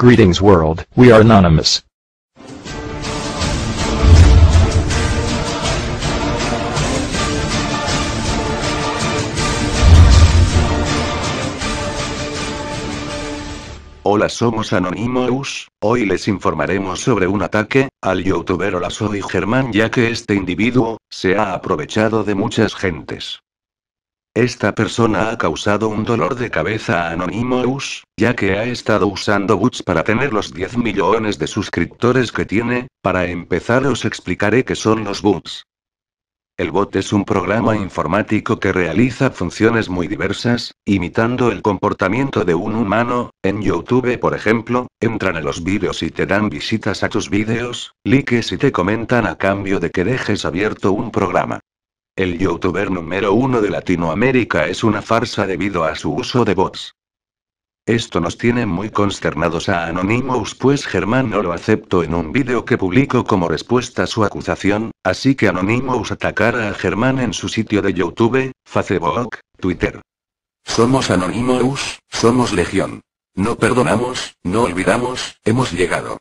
Greetings world, we are anonymous. Hola somos Anonymous, hoy les informaremos sobre un ataque, al youtuber Hola soy Germán ya que este individuo, se ha aprovechado de muchas gentes. Esta persona ha causado un dolor de cabeza a Anonymous, ya que ha estado usando bots para tener los 10 millones de suscriptores que tiene, para empezar os explicaré qué son los bots. El bot es un programa informático que realiza funciones muy diversas, imitando el comportamiento de un humano. En YouTube, por ejemplo, entran a los vídeos y te dan visitas a tus vídeos, likes y te comentan a cambio de que dejes abierto un programa. El youtuber número uno de Latinoamérica es una farsa debido a su uso de bots. Esto nos tiene muy consternados a Anonymous pues Germán no lo aceptó en un vídeo que publicó como respuesta a su acusación, así que Anonymous atacara a Germán en su sitio de YouTube, Facebook, Twitter. Somos Anonymous, somos Legión. No perdonamos, no olvidamos, hemos llegado.